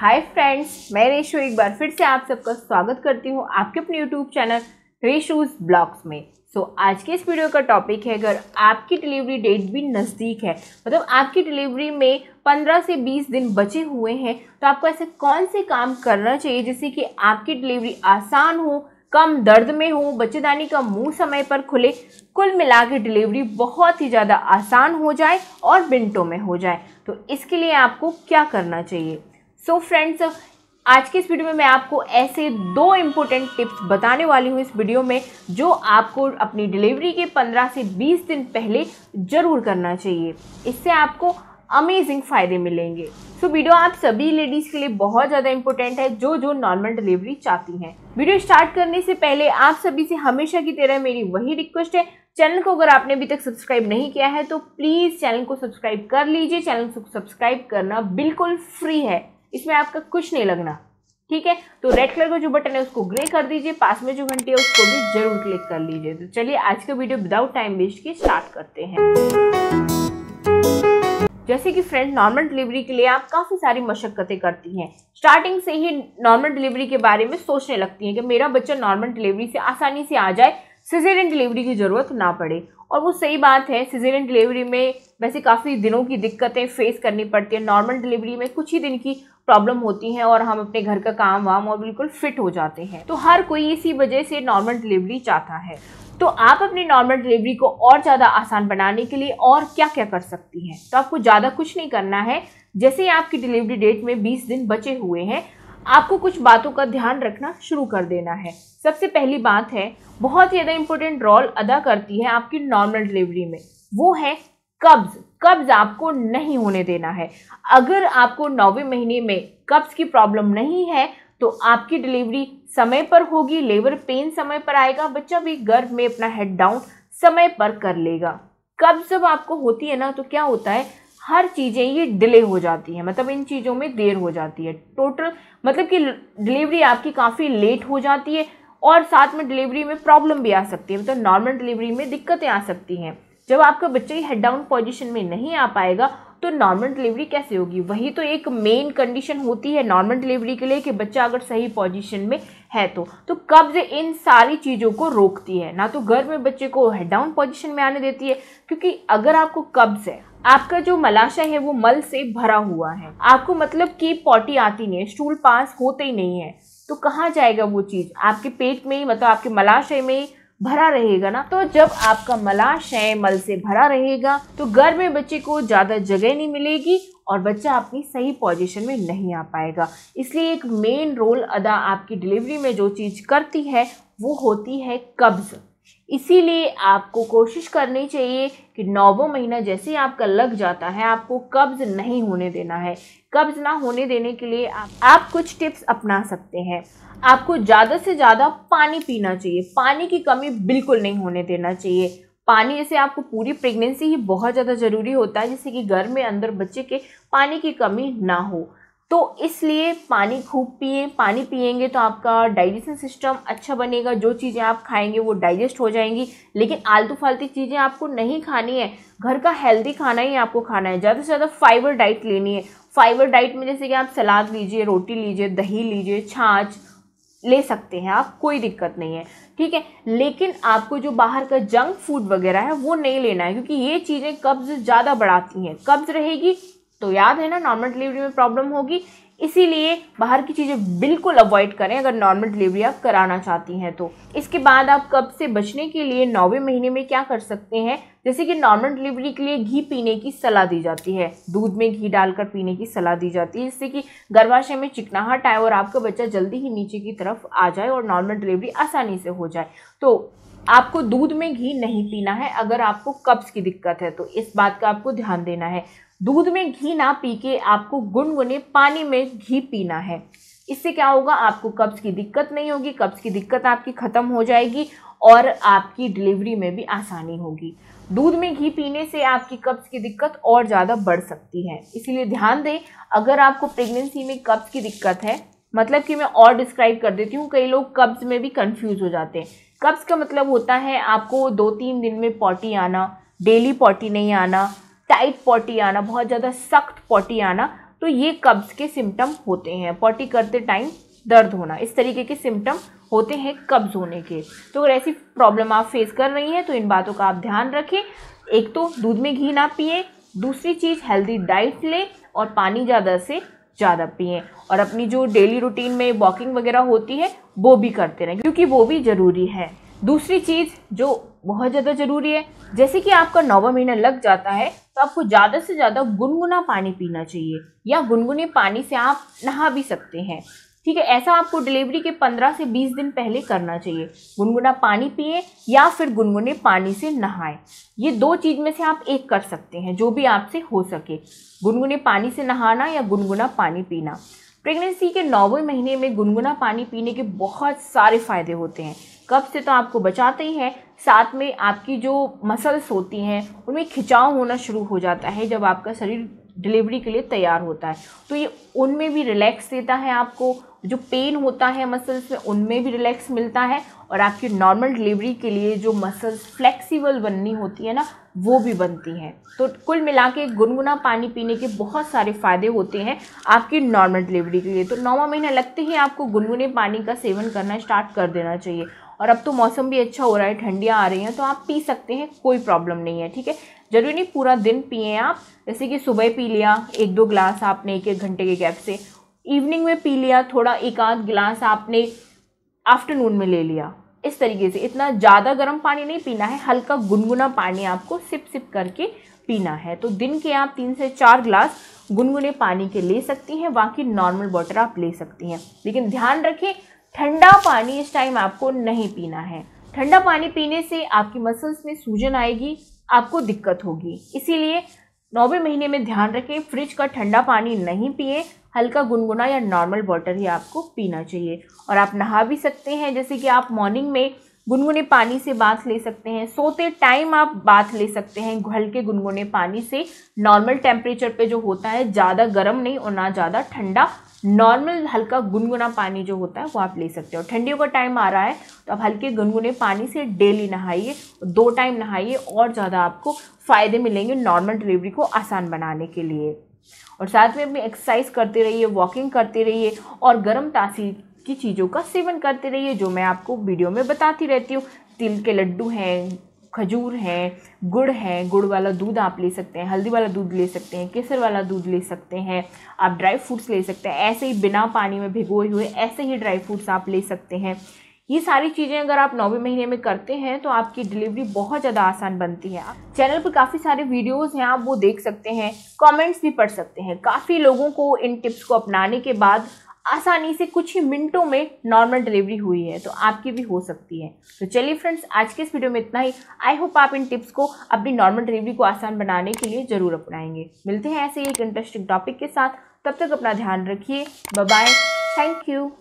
hi friends मैं ratio एक बार फिर से आप सबका स्वागत करती हूँ आपके अपने यूट्यूब चैनल रेशूज ब्लॉग्स में सो so, आज के इस वीडियो का टॉपिक है अगर आपकी डिलीवरी डेट भी नज़दीक है मतलब आपकी डिलीवरी में 15 से 20 दिन बचे हुए हैं तो आपको ऐसे कौन से काम करना चाहिए जिससे कि आपकी डिलीवरी आसान हो कम दर्द में हो बच्चेदानी का मुंह समय पर खुले कुल मिला के डिलीवरी बहुत ही ज़्यादा आसान हो जाए और मिनटों में हो जाए तो इसके लिए आपको क्या करना चाहिए सो so फ्रेंड्स आज के इस वीडियो में मैं आपको ऐसे दो इम्पोर्टेंट टिप्स बताने वाली हूँ इस वीडियो में जो आपको अपनी डिलीवरी के 15 से 20 दिन पहले ज़रूर करना चाहिए इससे आपको अमेजिंग फ़ायदे मिलेंगे सो so, वीडियो आप सभी लेडीज़ के लिए बहुत ज़्यादा इम्पोर्टेंट है जो जो नॉर्मल डिलीवरी चाहती हैं वीडियो स्टार्ट करने से पहले आप सभी से हमेशा की तरह मेरी वही रिक्वेस्ट है चैनल को अगर आपने अभी तक सब्सक्राइब नहीं किया है तो प्लीज़ चैनल को सब्सक्राइब कर लीजिए चैनल को सब्सक्राइब करना बिल्कुल फ्री है इसमें आपका कुछ नहीं लगना ठीक है तो रेड कलर का जो बटन है उसको ग्रे कर दीजिए पास में जो घंटी है उसको भी जरूर क्लिक कर लीजिए तो चलिए आज का वीडियो विदाउट टाइम वेस्ट के स्टार्ट करते हैं जैसे कि फ्रेंड नॉर्मल डिलीवरी के लिए आप काफ़ी सारी मशक्क़तें करती हैं स्टार्टिंग से ही नॉर्मल डिलीवरी के बारे में सोचने लगती हैं कि मेरा बच्चा नॉर्मल डिलीवरी से आसानी से आ जाए सिजेरियन डिलीवरी की ज़रूरत ना पड़े और वो सही बात है सिजेरियन डिलीवरी में वैसे काफ़ी दिनों की दिक्कतें फेस करनी पड़ती है नॉर्मल डिलीवरी में कुछ ही दिन की प्रॉब्लम होती हैं और हम अपने घर का काम वाम और बिल्कुल फिट हो जाते हैं तो हर कोई इसी वजह से नॉर्मल डिलीवरी चाहता है तो आप अपनी नॉर्मल डिलीवरी को और ज़्यादा आसान बनाने के लिए और क्या क्या कर सकती हैं तो आपको ज़्यादा कुछ नहीं करना है जैसे ही आपकी डिलीवरी डेट में 20 दिन बचे हुए हैं आपको कुछ बातों का ध्यान रखना शुरू कर देना है सबसे पहली बात है बहुत ही ज़्यादा इंपॉर्टेंट रोल अदा करती है आपकी नॉर्मल डिलीवरी में वो है कब्ज कब्ज आपको नहीं होने देना है अगर आपको नौवें महीने में कब्ज की प्रॉब्लम नहीं है तो आपकी डिलीवरी समय पर होगी लेबर पेन समय पर आएगा बच्चा भी गर्भ में अपना हेड डाउन समय पर कर लेगा कब्ज जब आपको होती है ना तो क्या होता है हर चीज़ें ये डिले हो जाती हैं मतलब इन चीज़ों में देर हो जाती है टोटल मतलब कि डिलीवरी आपकी काफ़ी लेट हो जाती है और साथ में डिलीवरी में प्रॉब्लम भी आ सकती है मतलब नॉर्मल डिलीवरी में दिक्कतें आ सकती हैं जब आपका बच्चा हेड डाउन पोजिशन में नहीं आ पाएगा तो नॉर्मल डिलीवरी कैसे होगी वही तो एक मेन कंडीशन होती है नॉर्मल डिलीवरी के लिए कि बच्चा अगर सही पोजीशन में है तो तो कब्ज इन सारी चीज़ों को रोकती है ना तो घर में बच्चे को हेड डाउन पोजीशन में आने देती है क्योंकि अगर आपको कब्ज है आपका जो मलाशय है वो मल से भरा हुआ है आपको मतलब कि पॉटी आती नहीं है स्टूल पास होते ही नहीं है तो कहाँ जाएगा वो चीज़ आपके पेट में मतलब आपके मलाशय में भरा रहेगा ना तो जब आपका मलाशय मल से भरा रहेगा तो घर में बच्चे को ज़्यादा जगह नहीं मिलेगी और बच्चा अपनी सही पोजीशन में नहीं आ पाएगा इसलिए एक मेन रोल अदा आपकी डिलीवरी में जो चीज़ करती है वो होती है कब्ज़ इसीलिए आपको कोशिश करनी चाहिए कि नौवा महीना जैसे ही आपका लग जाता है आपको कब्ज़ नहीं होने देना है कब्ज़ ना होने देने के लिए आप, आप कुछ टिप्स अपना सकते हैं आपको ज़्यादा से ज़्यादा पानी पीना चाहिए पानी की कमी बिल्कुल नहीं होने देना चाहिए पानी जैसे आपको पूरी प्रेगनेंसी ही बहुत ज़्यादा ज़रूरी होता है जैसे कि घर में अंदर बच्चे के पानी की कमी ना हो तो इसलिए पानी खूब पिए पानी पिएंगे तो आपका डाइजेशन सिस्टम अच्छा बनेगा जो चीज़ें आप खाएंगे वो डाइजेस्ट हो जाएंगी लेकिन आलतू फालतू चीज़ें आपको नहीं खानी है घर का हेल्दी खाना ही आपको खाना है ज़्यादा से ज़्यादा फाइबर डाइट लेनी है फाइबर डाइट में जैसे कि आप सलाद लीजिए रोटी लीजिए दही लीजिए छाछ ले सकते हैं आप कोई दिक्कत नहीं है ठीक है लेकिन आपको जो बाहर का जंक फूड वगैरह है वो नहीं लेना है क्योंकि ये चीज़ें कब्ज़ ज़्यादा बढ़ाती हैं कब्ज़ रहेगी तो याद है ना नॉर्मल डिलीवरी में प्रॉब्लम होगी इसीलिए बाहर की चीज़ें बिल्कुल अवॉइड करें अगर नॉर्मल डिलीवरी आप कराना चाहती हैं तो इसके बाद आप कब से बचने के लिए नौवें महीने में क्या कर सकते हैं जैसे कि नॉर्मल डिलीवरी के लिए घी पीने की सलाह दी जाती है दूध में घी डालकर पीने की सलाह दी जाती है जिससे कि गर्भाशय में चिकनाहट आए और आपका बच्चा जल्दी ही नीचे की तरफ आ जाए और नॉर्मल डिलीवरी आसानी से हो जाए तो आपको दूध में घी नहीं पीना है अगर आपको कब्ज की दिक्कत है तो इस बात का आपको ध्यान देना है दूध में घी ना पी के आपको गुनगुने पानी में घी पीना है इससे क्या होगा आपको कब्ज़ की दिक्कत नहीं होगी कब्ज़ की दिक्कत आपकी ख़त्म हो जाएगी और आपकी डिलीवरी में भी आसानी होगी दूध में घी पीने से आपकी कब्ज़ की दिक्कत और ज़्यादा बढ़ सकती है इसीलिए ध्यान दें अगर आपको प्रेगनेंसी में कब्ज़ की दिक्कत है मतलब कि मैं और डिस्क्राइब कर देती हूँ कई लोग कब्ज़ में भी कंफ्यूज हो जाते हैं कब्ज़ का मतलब होता है आपको दो तीन दिन में पॉटी आना डेली पॉटी नहीं आना पॉटी आना बहुत ज़्यादा सख्त पॉटी आना तो ये कब्ज़ के सिम्टम होते हैं पॉटी करते टाइम दर्द होना इस तरीके के सिम्टम होते हैं कब्ज़ होने के तो अगर ऐसी प्रॉब्लम आप फेस कर रही हैं तो इन बातों का आप ध्यान रखें एक तो दूध में घी ना पिए दूसरी चीज़ हेल्दी डाइट लें और पानी ज़्यादा से ज़्यादा पिए और अपनी जो डेली रूटीन में वॉकिंग वगैरह होती है वो भी करते रहें क्योंकि वो भी ज़रूरी है दूसरी चीज़ जो बहुत ज़्यादा ज़रूरी है जैसे कि आपका नौवा महीना लग जाता है तो आपको ज़्यादा से ज़्यादा गुनगुना पानी पीना चाहिए या गुनगुने पानी से आप नहा भी सकते हैं ठीक है ऐसा आपको डिलीवरी के 15 से 20 दिन पहले करना चाहिए गुनगुना पानी पिए या फिर गुनगुने पानी से नहाएं ये दो चीज़ में से आप एक कर सकते हैं जो भी आपसे हो सके गुनगुने पानी से नहाना या गुनगुना पानी पीना प्रेगनेंसी के नौवें महीने में गुनगुना पानी पीने के बहुत सारे फ़ायदे होते हैं कब से तो आपको बचाते ही हैं साथ में आपकी जो मसल्स होती हैं उनमें खिंचाव होना शुरू हो जाता है जब आपका शरीर डिलीवरी के लिए तैयार होता है तो ये उनमें भी रिलैक्स देता है आपको जो पेन होता है मसल्स में उनमें भी रिलैक्स मिलता है और आपकी नॉर्मल डिलीवरी के लिए जो मसल्स फ्लेक्सिबल बननी होती है ना वो भी बनती हैं तो कुल मिला के गुनगुना पानी पीने के बहुत सारे फ़ायदे होते हैं आपकी नॉर्मल डिलीवरी के लिए तो नौवा महीना लगते ही आपको गुनगुने पानी का सेवन करना स्टार्ट कर देना चाहिए और अब तो मौसम भी अच्छा हो रहा है ठंडियाँ आ रही हैं तो आप पी सकते हैं कोई प्रॉब्लम नहीं है ठीक है जरूरी नहीं पूरा दिन पिए आप जैसे कि सुबह पी लिया एक दो गिलास आपने एक एक घंटे के गैप से इवनिंग में पी लिया थोड़ा एक आध गिलास आपने आफ्टरनून में ले लिया इस तरीके से इतना ज़्यादा गर्म पानी नहीं पीना है हल्का गुनगुना पानी आपको सिप सिप करके पीना है तो दिन के आप तीन से चार ग्लास गुनगुने पानी के ले सकती हैं बाकी नॉर्मल वाटर आप ले सकती हैं लेकिन ध्यान रखें ठंडा पानी इस टाइम आपको नहीं पीना है ठंडा पानी पीने से आपकी मसल्स में सूजन आएगी आपको दिक्कत होगी इसीलिए नौवे महीने में ध्यान रखें फ्रिज का ठंडा पानी नहीं पिए हल्का गुनगुना या नॉर्मल वाटर ही आपको पीना चाहिए और आप नहा भी सकते हैं जैसे कि आप मॉर्निंग में गुनगुने पानी से बाथ ले सकते हैं सोते टाइम आप बाथ ले सकते हैं हल्के गुनगुने पानी से नॉर्मल टेम्परेचर पे जो होता है ज़्यादा गर्म नहीं और ना ज़्यादा ठंडा नॉर्मल हल्का गुनगुना पानी जो होता है वो आप ले सकते हो ठंडियों का टाइम आ रहा है तो आप हल्के गुनगुने पानी से डेली नहाइए दो टाइम नहाइए और ज़्यादा आपको फ़ायदे मिलेंगे नॉर्मल डिलीवरी को आसान बनाने के लिए और साथ में अपनी एक्सरसाइज करते रहिए वॉकिंग करते रहिए और गर्म तासीर की चीज़ों का सेवन करते रहिए जो मैं आपको वीडियो में बताती रहती हूँ तिल के लड्डू हैं खजूर है गुड़ है गुड़ वाला दूध आप ले सकते हैं हल्दी वाला दूध ले सकते हैं केसर वाला दूध ले सकते हैं आप ड्राई फ्रूट्स ले सकते हैं ऐसे ही बिना पानी में भिगोए हुए ऐसे ही ड्राई फ्रूट्स आप ले सकते हैं ये सारी चीज़ें अगर आप नौवे महीने में करते हैं तो आपकी डिलीवरी बहुत ज़्यादा आसान बनती है चैनल पर काफ़ी सारे वीडियोस हैं आप वो देख सकते हैं कमेंट्स भी पढ़ सकते हैं काफ़ी लोगों को इन टिप्स को अपनाने के बाद आसानी से कुछ ही मिनटों में नॉर्मल डिलीवरी हुई है तो आपकी भी हो सकती है तो चलिए फ्रेंड्स आज के इस वीडियो में इतना ही आई होप आप इन टिप्स को अपनी नॉर्मल डिलीवरी को आसान बनाने के लिए ज़रूर अपनाएंगे मिलते हैं ऐसे ही एक इंटरेस्टिंग टॉपिक के साथ तब तक अपना ध्यान रखिए बाय थैंक यू